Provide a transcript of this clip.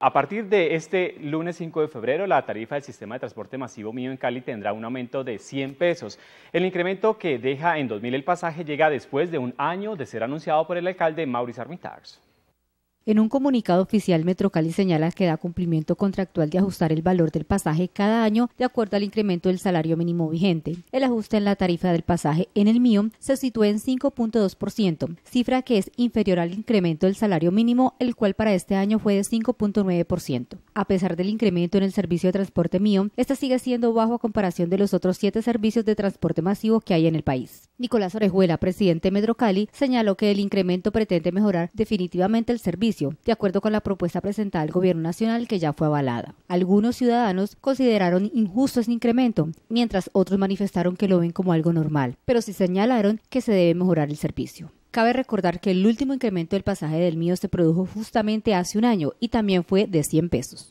A partir de este lunes 5 de febrero, la tarifa del sistema de transporte masivo mío en Cali tendrá un aumento de 100 pesos. El incremento que deja en 2000 el pasaje llega después de un año de ser anunciado por el alcalde Mauricio Armitage. En un comunicado oficial, Metrocali señala que da cumplimiento contractual de ajustar el valor del pasaje cada año de acuerdo al incremento del salario mínimo vigente. El ajuste en la tarifa del pasaje en el mío se sitúa en 5.2%, cifra que es inferior al incremento del salario mínimo, el cual para este año fue de 5.9% a pesar del incremento en el servicio de transporte mío, esta sigue siendo bajo a comparación de los otros siete servicios de transporte masivo que hay en el país. Nicolás Orejuela, presidente de Medrocali, señaló que el incremento pretende mejorar definitivamente el servicio, de acuerdo con la propuesta presentada al Gobierno Nacional que ya fue avalada. Algunos ciudadanos consideraron injusto ese incremento, mientras otros manifestaron que lo ven como algo normal, pero sí señalaron que se debe mejorar el servicio. Cabe recordar que el último incremento del pasaje del mío se produjo justamente hace un año y también fue de 100 pesos.